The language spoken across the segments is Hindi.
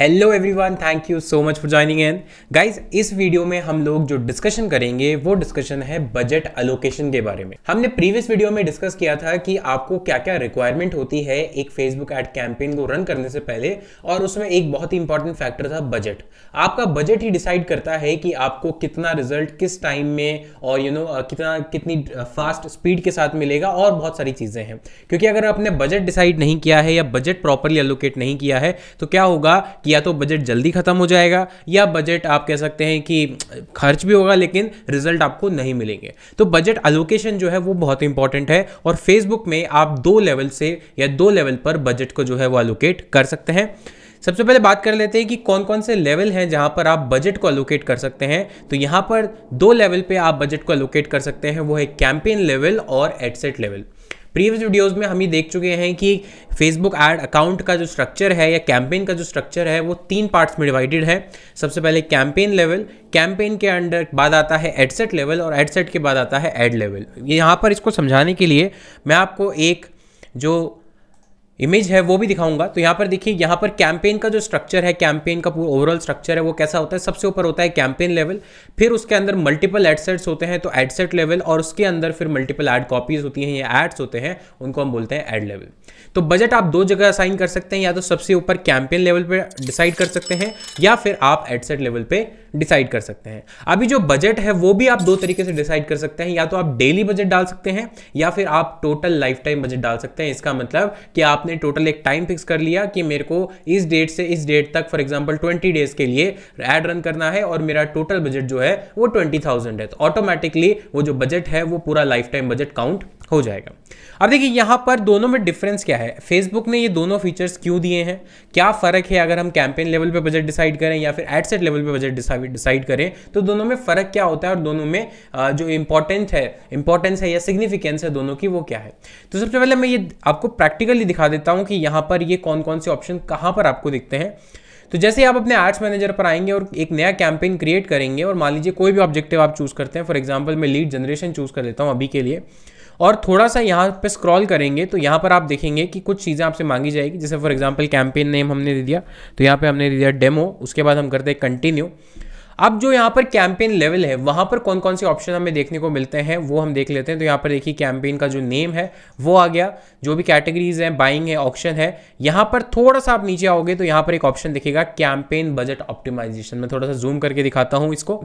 hello everyone thank you so much for joining and guys इस वीडियो में हम लोग जो डिस्कशन करेंगे वो डिस्कशन है बजट अलोकेशन के बारे में हमने प्रीवियस वीडियो में डिस्कस किया था कि आपको क्या क्या रिक्वायरमेंट होती है एक फेसबुक एड कैंपेन को रन करने से पहले और उसमें एक बहुत ही इंपॉर्टेंट फैक्टर था बजट आपका बजट ही डिसाइड करता है कि आपको कितना रिजल्ट किस टाइम में और यू you नो know, कितना कितनी फास्ट uh, स्पीड के साथ मिलेगा और बहुत सारी चीज़ें हैं क्योंकि अगर आपने बजट डिसाइड नहीं किया है या बजट प्रॉपरली अलोकेट नहीं किया है तो क्या होगा कि या तो बजट जल्दी ख़त्म हो जाएगा या बजट आप कह सकते हैं कि खर्च भी होगा लेकिन रिजल्ट आपको नहीं मिलेंगे तो बजट अलोकेशन जो है वो बहुत इंपॉर्टेंट है और फेसबुक में आप दो लेवल से या दो लेवल पर बजट को जो है वो अलोकेट कर सकते हैं सबसे पहले बात कर लेते हैं कि कौन कौन से लेवल हैं जहां पर आप बजट को अलोकेट कर सकते हैं तो यहां पर दो लेवल पे आप बजट को अलोकेट कर सकते हैं वो है कैंपेन लेवल और एडसेट लेवल प्रीवियस वीडियोज़ में हम ये देख चुके हैं कि फेसबुक एड अकाउंट का जो स्ट्रक्चर है या कैंपेन का जो स्ट्रक्चर है वो तीन पार्ट्स में डिवाइडेड है सबसे पहले कैंपेन लेवल कैंपेन के अंडर बाद आता है एडसेट लेवल और एडसेट के बाद आता है एड लेवल यहाँ पर इसको समझाने के लिए मैं आपको एक जो इमेज है वो भी दिखाऊंगा तो यहाँ पर देखिए यहाँ पर कैंपेन का जो स्ट्रक्चर है कैंपेन का पूरा ओवरऑल स्ट्रक्चर है वो कैसा होता है सबसे ऊपर होता है कैंपेन लेवल फिर उसके अंदर मल्टीपल एडसेट्स होते हैं तो एडसेट लेवल और उसके अंदर फिर मल्टीपल एड कॉपीज होती हैं या एड्स होते हैं उनको हम बोलते हैं एड लेवल तो बजट आप दो जगह असाइन कर सकते हैं या तो सबसे ऊपर कैंपेन लेवल पर डिसाइड कर सकते हैं या फिर आप एडसेट लेवल पर डिसाइड कर सकते हैं अभी जो बजट है वो भी आप दो तरीके से डिसाइड कर सकते हैं या तो आप डेली बजट डाल सकते हैं या फिर आप टोटल लाइफ टाइम बजट डाल सकते हैं इसका मतलब कि आपने टोटल एक टाइम फिक्स कर लिया कि मेरे को इस डेट से इस डेट तक फॉर एग्जाम्पल ट्वेंटी डेज के लिए एड रन करना है और मेरा टोटल बजट जो है वो ट्वेंटी थाउजेंड है तो ऑटोमेटिकली वो जो बजट है वो पूरा लाइफ टाइम बजट काउंट हो जाएगा अब देखिए यहां पर दोनों में डिफरेंस क्या है फेसबुक ने ये दोनों फीचर्स क्यों दिए हैं क्या फ़र्क है अगर हम कैंपेन लेवल पे बजट डिसाइड करें या फिर एडसेट लेवल पे बजट डिसाइड करें तो दोनों में फ़र्क क्या होता है और दोनों में जो इंपॉर्टेंट है इंपॉर्टेंस है या सिग्निफिकेंस है दोनों की वो क्या है तो सबसे पहले मैं ये आपको प्रैक्टिकली दिखा देता हूं कि यहां पर ये कौन कौन से ऑप्शन कहां पर आपको दिखते हैं तो जैसे आप अपने आर्ट्स मैनेजर पर आएंगे और एक नया कैंपेन क्रिएट करेंगे और मान लीजिए कोई भी ऑब्जेक्टिव आप चूज़ करते हैं फॉर एग्जाम्पल मैं लीड जनरेशन चूज़ कर लेता हूँ अभी के लिए और थोड़ा सा यहाँ पे स्क्रॉल करेंगे तो यहाँ पर आप देखेंगे कि कुछ चीज़ें आपसे मांगी जाएगी जैसे फॉर एग्जांपल कैंपेन नेम हमने दे दिया तो यहाँ पे हमने दे दिया डेमो उसके बाद हम करते हैं कंटिन्यू अब जो यहाँ पर कैंपेन लेवल है वहाँ पर कौन कौन से ऑप्शन हमें देखने को मिलते हैं वो हम देख लेते हैं तो यहाँ पर देखिए कैंपेन का जो नेम है वो आ गया जो भी कैटेगरीज हैं बाइंग है ऑप्शन है यहाँ पर थोड़ा सा आप नीचे आओगे तो यहाँ पर एक ऑप्शन दिखेगा कैंपेन बजट ऑप्टिमाइजेशन मैं थोड़ा सा जूम करके दिखाता हूँ इसको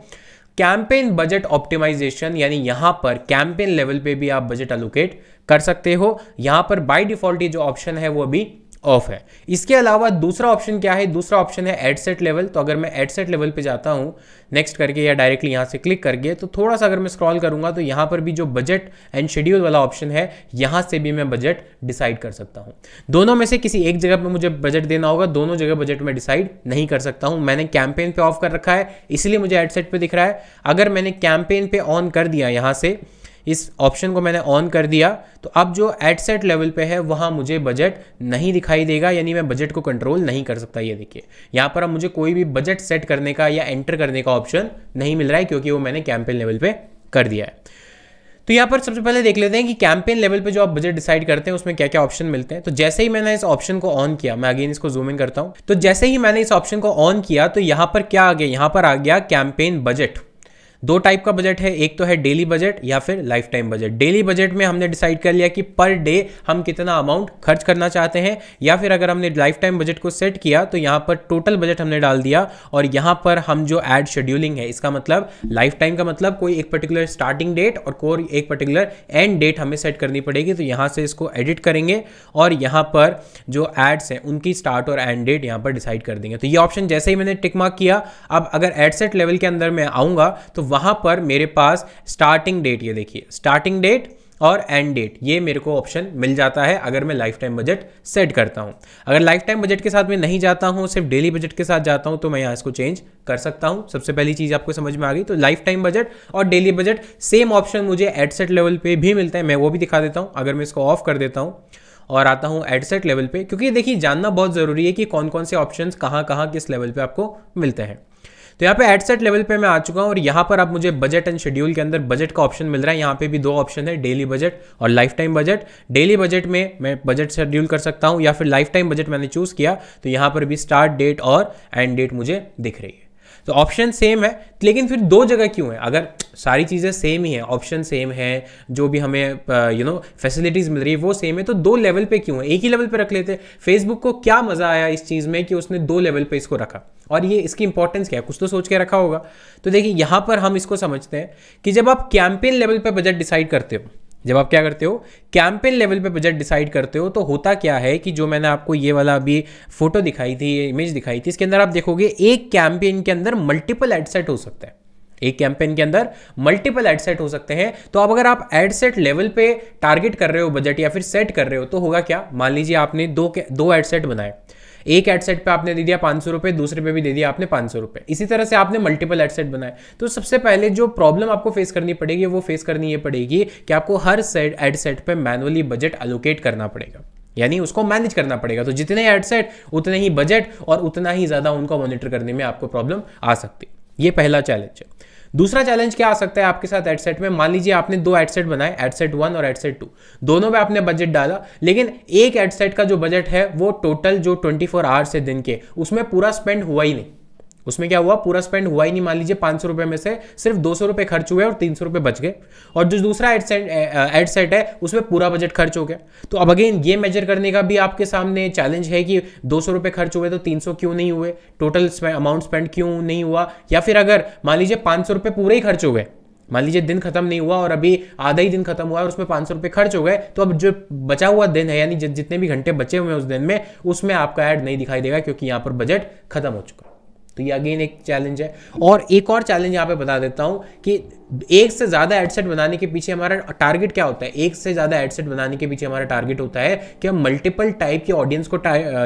कैंपेन बजट ऑप्टिमाइजेशन यानी यहाँ पर कैंपेन लेवल पर भी आप बजट अलोकेट कर सकते हो यहाँ पर बाई डिफॉल्ट जो ऑप्शन है वो अभी ऑफ है इसके अलावा दूसरा ऑप्शन क्या है दूसरा ऑप्शन है एडसेट लेवल तो अगर मैं एडसेट लेवल पे जाता हूँ नेक्स्ट करके या डायरेक्टली यहाँ से क्लिक करके तो थोड़ा सा अगर मैं स्क्रॉल करूँगा तो यहाँ पर भी जो बजट एंड शेड्यूल वाला ऑप्शन है यहाँ से भी मैं बजट डिसाइड कर सकता हूँ दोनों में से किसी एक जगह पर मुझे बजट देना होगा दोनों जगह बजट में डिसाइड नहीं कर सकता हूँ मैंने कैंपेन पर ऑफ कर रखा है इसलिए मुझे एडसेट पर दिख रहा है अगर मैंने कैंपेन पर ऑन कर दिया यहाँ से इस ऑप्शन को मैंने ऑन कर दिया तो अब जो एट सेट लेवल पे है वहाँ मुझे बजट नहीं दिखाई देगा यानी मैं बजट को कंट्रोल नहीं कर सकता ये देखिए यहाँ पर अब मुझे कोई भी बजट सेट करने का या एंटर करने का ऑप्शन नहीं मिल रहा है क्योंकि वो मैंने कैंपेन लेवल पर कर दिया है तो यहाँ पर सबसे पहले देख लेते हैं कि कैंपेन लेवल पे जो आप बजट डिसाइड करते हैं उसमें क्या क्या ऑप्शन मिलते हैं तो जैसे ही मैंने इस ऑप्शन को ऑन किया मैं अगेन इसको जूम इन करता हूँ तो जैसे ही मैंने इस ऑप्शन को ऑन किया तो यहाँ पर क्या आ गया यहाँ पर आ गया कैंपेन बजट दो टाइप का बजट है एक तो है डेली बजट या फिर lifetime budget daily budget में हमने डिसाइड कर लिया कि पर डे हम कितना अमाउंट खर्च करना चाहते हैं या फिर अगर हमने लाइफ टाइम बजट को सेट किया तो यहां पर टोटल बजट हमने डाल दिया और यहां पर हम जो एड शेड्यूलिंग है इसका मतलब लाइफ टाइम का मतलब कोई एक पर्टिकुलर स्टार्टिंग डेट और कोई एक पर्टिकुलर एंड डेट हमें सेट करनी पड़ेगी तो यहां से इसको एडिट करेंगे और यहां पर जो एड्स हैं उनकी स्टार्ट और एंड डेट यहां पर डिसाइड कर देंगे तो ये ऑप्शन जैसे ही मैंने टिकमार्क किया अब अगर एडसेट लेवल के अंदर मैं आऊंगा तो वहाँ पर मेरे पास स्टार्टिंग डेट ये देखिए स्टार्टिंग डेट और एंड डेट ये मेरे को ऑप्शन मिल जाता है अगर मैं लाइफ टाइम बजट सेट करता हूँ अगर लाइफ टाइम बजट के साथ मैं नहीं जाता हूँ सिर्फ डेली बजट के साथ जाता हूँ तो मैं यहाँ इसको चेंज कर सकता हूँ सबसे पहली चीज़ आपको समझ में आ गई तो लाइफ टाइम बजट और डेली बजट सेम ऑप्शन मुझे एडसेट लेवल पर भी मिलता है मैं वो भी दिखा देता हूँ अगर मैं इसको ऑफ कर देता हूँ और आता हूँ एडसेट लेवल पर क्योंकि देखिए जानना बहुत ज़रूरी है कि कौन कौन से ऑप्शन कहाँ कहाँ किस लेवल पर आपको मिलते हैं तो यहाँ पे एडसेट लेवल पे मैं आ चुका हूँ और यहाँ पर आप मुझे बजट एंड शेड्यूल के अंदर बजट का ऑप्शन मिल रहा है यहाँ पे भी दो ऑप्शन है डेली बजट और lifetime budget daily budget में मैं बजट शेड्यूल कर सकता हूँ या फिर लाइफ टाइम बजट मैंने चूज़ किया तो यहाँ पर भी स्टार्ट डेट और एंड डेट मुझे दिख रही है तो ऑप्शन सेम है लेकिन फिर दो जगह क्यों है अगर सारी चीज़ें सेम ही हैं ऑप्शन सेम है जो भी हमें यू नो फैसिलिटीज़ मिल रही है वो सेम है तो दो लेवल पे क्यों है एक ही लेवल पे रख लेते फेसबुक को क्या मज़ा आया इस चीज़ में कि उसने दो लेवल पे इसको रखा और ये इसकी इंपॉर्टेंस क्या है कुछ तो सोच के रखा होगा तो देखिए यहाँ पर हम इसको समझते हैं कि जब आप कैंपेन लेवल पर बजट डिसाइड करते हो जब आप क्या करते हो कैंपेन लेवल पे बजट डिसाइड करते हो तो होता क्या है कि जो मैंने आपको ये वाला अभी फोटो दिखाई थी ये इमेज दिखाई थी इसके अंदर आप देखोगे एक कैंपेन के अंदर मल्टीपल एडसेट हो सकता है एक कैंपेन के अंदर मल्टीपल एडसेट हो सकते हैं तो अब अगर आप एडसेट लेवल पे टारगेट कर रहे हो बजट या फिर सेट कर रहे हो तो होगा क्या मान लीजिए आपने दो दो एडसेट बनाए एक एडसेट पे आपने दे दिया पाँच सौ रुपये दूसरे पे भी दे दिया आपने पाँच सौ रुपये इसी तरह से आपने मल्टीपल एडसेट बनाए तो सबसे पहले जो प्रॉब्लम आपको फेस करनी पड़ेगी वो फेस करनी ये पड़ेगी कि आपको हर सेट एडसेट पर मैनुअली बजट अलोकेट करना पड़ेगा यानी उसको मैनेज करना पड़ेगा तो जितने एडसेट उतने ही बजट और उतना ही ज़्यादा उनको मॉनिटर करने में आपको प्रॉब्लम आ सकती है ये पहला चैलेंज है दूसरा चैलेंज क्या आ सकता है आपके साथ एडसेट में मान लीजिए आपने दो एडसेट बनाए एडसेट वन और एडसेट टू दोनों में आपने बजट डाला लेकिन एक एडसेट का जो बजट है वो टोटल जो 24 आवर्स है दिन के उसमें पूरा स्पेंड हुआ ही नहीं उसमें क्या हुआ पूरा स्पेंड हुआ ही नहीं मान लीजिए पाँच सौ रुपये में से सिर्फ दो सौ रुपये खर्च हुए और तीन सौ रुपये बच गए और जो दूसरा एड सेट एड सेट है उसमें पूरा बजट खर्च हो गया तो अब अगेन ये मेजर करने का भी आपके सामने चैलेंज है कि दो सौ रुपये खर्च हुए तो तीन सौ क्यों नहीं हुए टोटल अमाउंट स्पेंड क्यों नहीं हुआ या फिर अगर मान लीजिए पाँच सौ रुपये पूरे ही खर्च हो गए मान लीजिए दिन खत्म नहीं हुआ और अभी आधा ही दिन खत्म हुआ और उसमें पाँच सौ रुपये खर्च हो गए तो अब जो बचा हुआ दिन है यानी जितने भी घंटे बचे हुए हैं उस दिन में उसमें आपका ऐड नहीं दिखाई देगा क्योंकि यहाँ पर बजट खत्म हो चुका तो ये अगेन एक चैलेंज है और एक और चैलेंज यहाँ पे बता देता हूँ कि एक से ज़्यादा एडसेट बनाने के पीछे हमारा टारगेट क्या होता है एक से ज़्यादा एडसेट बनाने के पीछे हमारा टारगेट होता है कि हम मल्टीपल टाइप के ऑडियंस को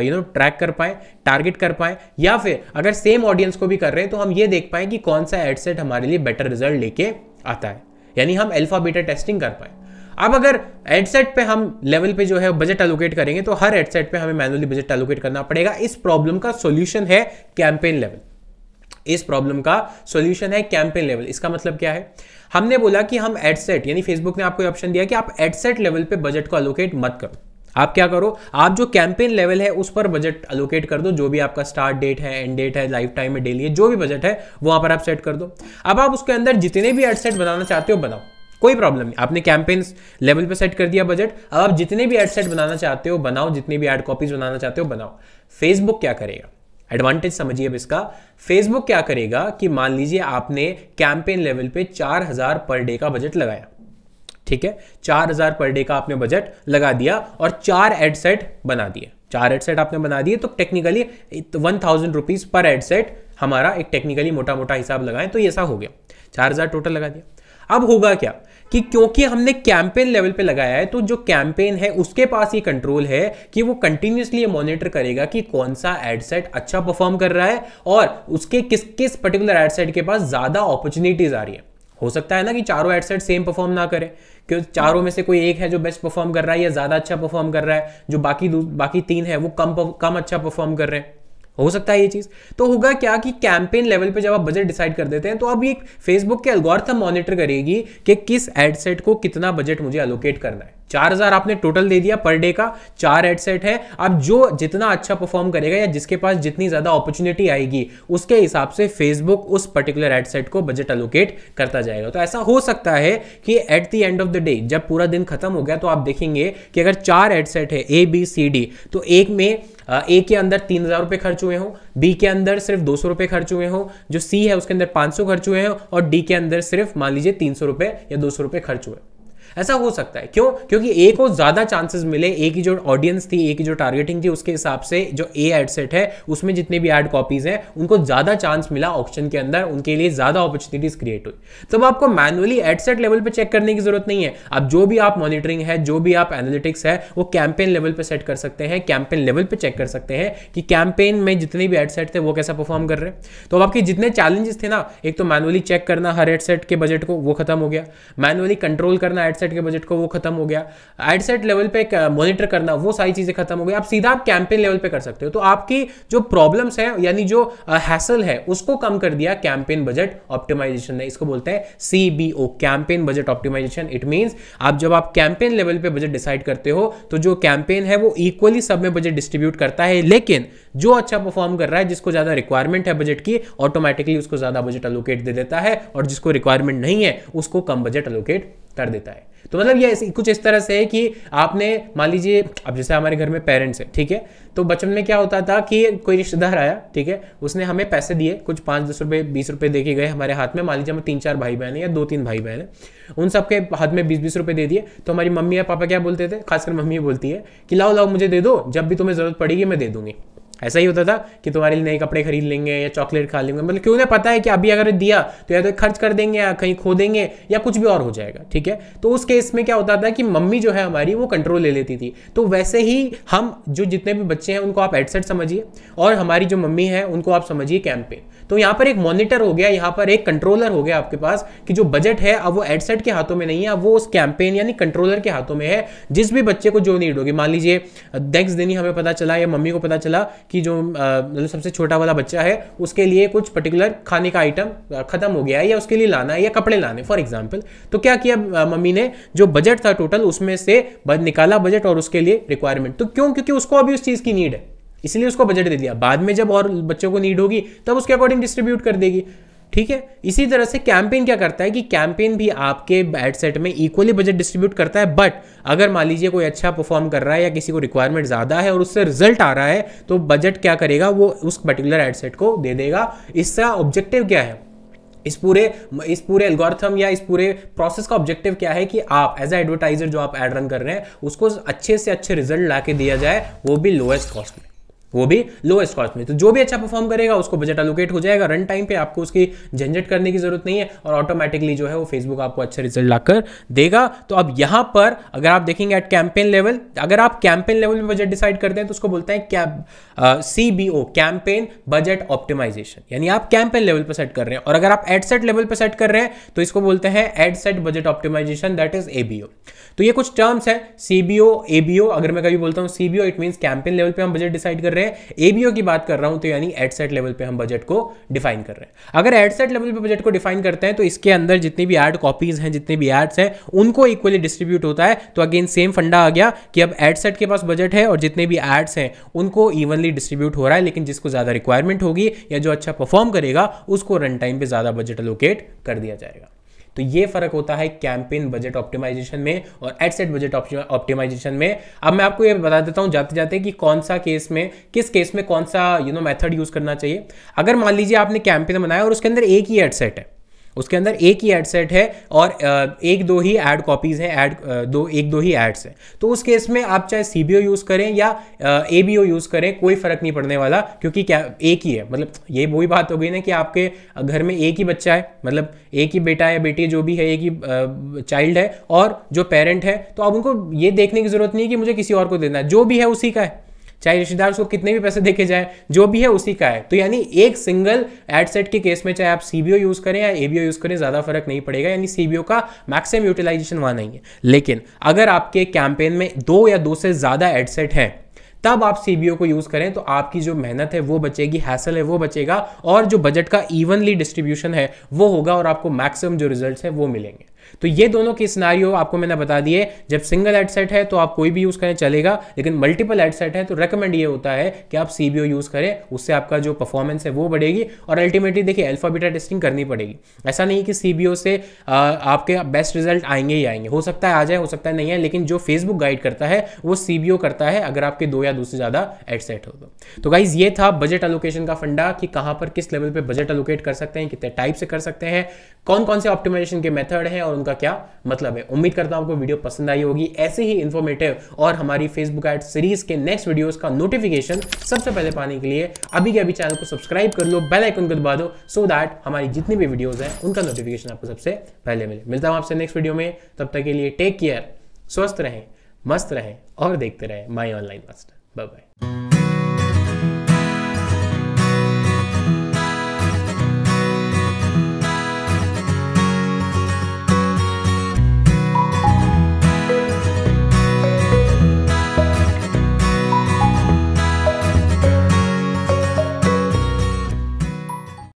यू नो ट्रैक कर पाए टारगेट कर पाए या फिर अगर सेम ऑडियंस को भी कर रहे हैं तो हम ये देख पाए कि कौन सा एडसेट हमारे लिए बेटर रिजल्ट लेके आता है यानी हम एल्फाबीटा बीटा टेस्टिंग कर पाए अब अगर एडसेट पे हम लेवल पे जो है बजट एलोकेट करेंगे तो हर एडसेट पे हमें मैनुअली बजट एलोकेट करना पड़ेगा इस प्रॉब्लम का सोल्यूशन है कैंपेन लेवल इस प्रॉब्लम का सॉल्यूशन है कैंपेन लेवल इसका मतलब क्या है हमने बोला कि हम एडसेट यानी फेसबुक ने आपको ऑप्शन दिया कि आप एडसेट लेवल पे बजट को अलोकेट मत करो आप क्या करो आप जो कैंपेन लेवल है उस पर बजट अलोकेट कर दो जो भी आपका स्टार्ट डेट है एंड डेट है लाइफ टाइम है डेली है जो भी बजट है वहां पर आप सेट कर दो अब आप उसके अंदर जितने भी एडसेट बनाना चाहते हो बनाओ कोई प्रॉब्लम नहीं आपने कैंपेन लेवल पे सेट कर दिया बजट अब आप जितने भी एड सेट बनाना चाहते हो बनाओ जितने भी एड कॉपीज बनाना चाहते हो बनाओ फेसबुक क्या करेगा एडवांटेज समझिए अब इसका फेसबुक क्या करेगा कि मान लीजिए आपने कैंपेन लेवल पे हजार पर डे का बजट लगाया ठीक है चार हजार पर डे का आपने बजट लगा दिया और चार एड सेट बना दिए चार एड सेट आपने बना दिए तो टेक्निकली वन थाउजेंड रुपीज पर एड सेट हमारा एक टेक्निकली मोटा मोटा हिसाब लगाएं तो ऐसा हो गया चार हजार टोटल लगा दिया अब होगा क्या कि क्योंकि हमने कैंपेन लेवल पे लगाया है तो जो कैंपेन है उसके पास ये कंट्रोल है कि वो कंटिन्यूसली मॉनिटर करेगा कि कौन सा एडसेट अच्छा परफॉर्म कर रहा है और उसके किस किस पर्टिकुलर एडसेट के पास ज़्यादा अपॉर्चुनिटीज़ आ रही है हो सकता है ना कि चारों एडसेट सेम परफॉर्म ना करें क्यों चारों में से कोई एक है जो बेस्ट परफॉर्म कर रहा है या ज़्यादा अच्छा परफॉर्म कर रहा है जो बाकी बाकी तीन है वो कम कम अच्छा परफॉर्म कर रहे हैं हो सकता है ये चीज़ तो होगा क्या कि कैंपेन लेवल पे जब आप बजट डिसाइड कर देते हैं तो अब ये फेसबुक के एल्गोरिथम मॉनिटर करेगी कि किस एडसेट को कितना बजट मुझे अलोकेट करना है चार हजार आपने टोटल दे दिया पर डे का चार हेडसेट है अब जो जितना अच्छा परफॉर्म करेगा या जिसके पास जितनी ज्यादा अपॉर्चुनिटी आएगी उसके हिसाब से फेसबुक उस पर्टिकुलर हेडसेट को बजट अलोकेट करता जाएगा तो ऐसा हो सकता है कि at the end of the day जब पूरा दिन खत्म हो गया तो आप देखेंगे कि अगर चार हेडसेट है ए बी सी डी तो एक में ए के अंदर तीन हज़ार रुपये खर्च हुए हों बी के अंदर सिर्फ दो सौ रुपये खर्च हुए हों जो सी है उसके अंदर पाँच सौ खर्च हुए हैं और डी के अंदर सिर्फ मान लीजिए तीन सौ रुपये या दो सौ रुपये खर्च हुए ऐसा हो सकता है क्यों क्योंकि ए को ज़्यादा चांसेस मिले ए की जो ऑडियंस थी ए की जो टारगेटिंग थी उसके हिसाब से जो ए एड सेट है उसमें जितने भी एड कॉपीज हैं उनको ज़्यादा चांस मिला ऑप्शन के अंदर उनके लिए ज़्यादा अपॉर्चुनिटीज़ क्रिएट हुई तब तो आपको मैनुअली एड सेट लेवल पर चेक करने की ज़रूरत नहीं है अब जो भी आप मॉनिटरिंग है जो भी आप एनालिटिक्स है वो कैंपेन लेवल पर सेट कर सकते हैं कैंपेन लेवल पर चेक कर सकते हैं कि कैंपेन में जितने भी एड सेट थे वो कैसा परफॉर्म कर रहे हैं तो आपके जितने चैलेंजेस थे ना एक तो मैनुअली चेक करना हर एड सेट के बजट को वो खत्म हो गया मैनुअली कंट्रोल करना एड सेट एडसेट के बजट को वो खत्म हो गया एडसेट लेवल पे मॉनिटर करना वो सारी चीज़ें खत्म हो गई आप सीधा आप कैंपेन लेवल पे कर सकते हो तो आपकी जो प्रॉब्लम्स है यानी जो हैसल है उसको कम कर दिया कैंपेन बजट ऑप्टिमाइजेशन ने इसको बोलते हैं CBO campaign budget optimization it means आप जब आप कैंपेन लेवल पे बजट डिसाइड करते हो तो जो कैंपेन है वो इक्वली सब में बजट डिस्ट्रीब्यूट करता है लेकिन जो अच्छा परफॉर्म कर रहा है जिसको ज़्यादा रिक्वायरमेंट है बजट की ऑटोमेटिकली उसको ज़्यादा बजट अलोकेट दे देता है और जिसको रिक्वायरमेंट नहीं है उसको कम बजट अलोकेट कर देता है तो मतलब ये कुछ इस तरह से है कि आपने मान लीजिए अब जैसे हमारे घर में पेरेंट्स हैं ठीक है तो बचपन में क्या होता था कि कोई रिश्तेदार आया ठीक है उसने हमें पैसे दिए कुछ पाँच दस रुपये बीस रुपये दे के गए हमारे हाथ में मान लीजिए हम तीन चार भाई बहन या दो तीन भाई बहन हैं उन सबके हाथ में बीस बीस रुपये दे दिए तो हमारी मम्मी या पापा क्या बोलते थे खासकर मम्मी बोलती है कि लाओ लाओ मुझे दे दो जब भी तुम्हें ज़रूरत पड़ेगी मैं दे दूंगी ऐसा ही होता था कि तुम्हारे लिए नए कपड़े खरीद लेंगे या चॉकलेट खा लेंगे मतलब क्यों उन्हें पता है कि अभी अगर दिया तो या तो खर्च कर देंगे या कहीं खो देंगे या कुछ भी और हो जाएगा ठीक है तो उस केस में क्या होता था कि मम्मी जो है हमारी वो कंट्रोल ले लेती थी तो वैसे ही हम जो जितने भी बच्चे हैं उनको आप एडसेट समझिए और हमारी जो मम्मी है उनको आप समझिए कैंपेन तो यहाँ पर एक मॉनिटर हो गया यहाँ पर एक कंट्रोलर हो गया आपके पास कि जो बजट है अब वो एडसेट के हाथों में नहीं है अब वो उस कैंपेन यानी कंट्रोलर के हाथों में है जिस भी बच्चे को जो नीड होगी मान लीजिए नेक्स्ट दिन ही हमें पता चला या मम्मी को पता चला कि जो मतलब सबसे छोटा वाला बच्चा है उसके लिए कुछ पर्टिकुलर खाने का आइटम ख़त्म हो गया है या उसके लिए लाना है या कपड़े लाने फॉर एग्जाम्पल तो क्या किया मम्मी ने जो बजट था टोटल उसमें से निकाला बजट और उसके लिए रिक्वायरमेंट तो क्यों क्योंकि उसको अभी उस चीज़ की नीड है इसलिए उसको बजट दे दिया बाद में जब और बच्चों को नीड होगी तब उसके अकॉर्डिंग डिस्ट्रीब्यूट कर देगी ठीक है इसी तरह से कैंपेन क्या करता है कि कैंपेन भी आपके बैड सेट में इक्वली बजट डिस्ट्रीब्यूट करता है बट अगर मान लीजिए कोई अच्छा परफॉर्म कर रहा है या किसी को रिक्वायरमेंट ज़्यादा है और उससे रिजल्ट आ रहा है तो बजट क्या करेगा वो उस पर्टिकुलर एड सेट को दे देगा इसका ऑब्जेक्टिव क्या है इस पूरे इस पूरे एल्गोरिथम या इस पूरे प्रोसेस का ऑब्जेक्टिव क्या है कि आप एज ए एडवर्टाइजर जो आप एड रन कर रहे हैं उसको अच्छे से अच्छे रिजल्ट ला के दिया जाए वो भी लोएस्ट कॉस्ट में वो भी लोएस्ट कॉस्ट में तो जो भी अच्छा परफॉर्म करेगा उसको बजट अलोकेट हो जाएगा रन टाइम पे आपको उसकी झंझट करने की जरूरत नहीं है और ऑटोमेटिकली जो है वो फेसबुक आपको अच्छा रिजल्ट लाकर देगा तो अब यहां पर अगर आप देखेंगे एट कैंपेन लेवल अगर आप कैंपेन लेवल में बजट डिसाइड करते हैं तो उसको बोलते हैं C B O campaign budget optimization यानी आप कैंपेन लेवल पर सेट कर रहे हैं और अगर आप एडसेट लेवल पर सेट कर रहे हैं तो इसको बोलते हैं ad set budget optimization that is ABO तो ये कुछ टर्म्स है सीबीओ एबीओ अगर मैं कभी बोलता हूँ CBO it mean campaign level पर हम बजट डिसाइड कर रहे हैं रहे हैं एबीओ की बात कर रहा हूं तो यानी एडसेट लेवल पे हम बजट को डिफाइन कर रहे हैं अगर एडसेट लेवल पे बजट को डिफाइन करते हैं तो इसके अंदर जितनी भी एड कॉपीज हैं जितने भी एड्स हैं उनको इक्वली डिस्ट्रीब्यूट होता है तो अगेन सेम फंडा आ गया कि अब एडसेट के पास बजट है और जितने भी एड्स हैं उनको इवनली डिस्ट्रीब्यूट हो रहा है लेकिन जिसको ज़्यादा रिक्वायरमेंट होगी या जो अच्छा परफॉर्म करेगा उसको रन टाइम पर ज़्यादा बजट अलोकेट कर दिया जाएगा तो ये फर्क होता है कैंपेन बजट ऑप्टिमाइजेशन में और एडसेट बजट ऑप्टिमाइजेशन में अब मैं आपको ये बता देता हूँ जाते जाते कि कौन सा केस में किस केस में कौन सा यू नो मैथड यूज करना चाहिए अगर मान लीजिए आपने कैंपेन बनाया और उसके अंदर एक ही एडसेट है उसके अंदर एक ही एडसेट है और एक दो ही एड कॉपीज़ हैं एड दो एक दो ही एड्स हैं तो उस केस में आप चाहे सी यूज़ करें या ए बी ओ यूज़ करें कोई फ़र्क नहीं पड़ने वाला क्योंकि क्या एक ही है मतलब ये वही बात हो गई ना कि आपके घर में एक ही बच्चा है मतलब एक ही बेटा या बेटी जो भी है एक ही चाइल्ड है और जो पेरेंट है तो आप उनको ये देखने की ज़रूरत नहीं है कि मुझे किसी और को देना है जो भी है उसी का है चाहे रिश्तेदार उसको कितने भी पैसे देखे जाए जो भी है उसी का है तो यानी एक सिंगल एडसेट के केस में चाहे आप सीबीओ यूज़ करें या एबीओ यूज़ करें ज़्यादा फर्क नहीं पड़ेगा यानी सीबीओ का मैक्सिमम यूटिलाइजेशन वहां नहीं है लेकिन अगर आपके कैंपेन में दो या दो से ज़्यादा एडसेट है हैं तब आप सीबीओ को यूज़ करें तो आपकी जो मेहनत है वो बचेगी हैसल है वो बचेगा और जो बजट का इवनली डिस्ट्रीब्यूशन है वो होगा और आपको मैक्सिमम जो रिजल्ट है वो मिलेंगे तो ये दोनों के सिनारियो आपको मैंने बता दिए जब सिंगल एडसेट है तो आप कोई भी यूज़ करें चलेगा लेकिन मल्टीपल एड है तो रिकमेंड ये होता है कि आप सी यूज़ करें उससे आपका जो परफॉर्मेंस है वो बढ़ेगी और अल्टीमेटली देखिए एल्फाबीटा टेस्टिंग करनी पड़ेगी ऐसा नहीं कि सी से आ, आपके बेस्ट रिजल्ट आएंगे ही आएंगे हो सकता है आ जाए हो सकता है नहीं है लेकिन जो फेसबुक गाइड करता है वो सी करता है अगर आपके दो या दो से ज़्यादा एडसेट हो तो गाइज तो ये था बजट एलोकेशन का फंडा कि कहां पर किस लेवल पर बजट एलोकेट कर सकते हैं कितने टाइप से कर सकते हैं कौन कौन से ऑप्टिमाइजेशन के मेथड हैं और उनका क्या मतलब है उम्मीद करता हूं आपको वीडियो पसंद आई होगी ऐसे ही इंफॉर्मेटिव और हमारी फेसबुक एड सीरीज के नेक्स्ट वीडियोस का नोटिफिकेशन सबसे पहले पाने के लिए अभी के अभी चैनल को सब्सक्राइब कर लो बेल आइकन को दबा दो सो दैट हमारी जितनी भी वीडियोज हैं उनका नोटिफिकेशन आपको सबसे पहले मिले मिलता हूं आपसे नेक्स्ट वीडियो में तब तक के लिए टेक केयर स्वस्थ रहें मस्त रहें और देखते रहें my online master bye bye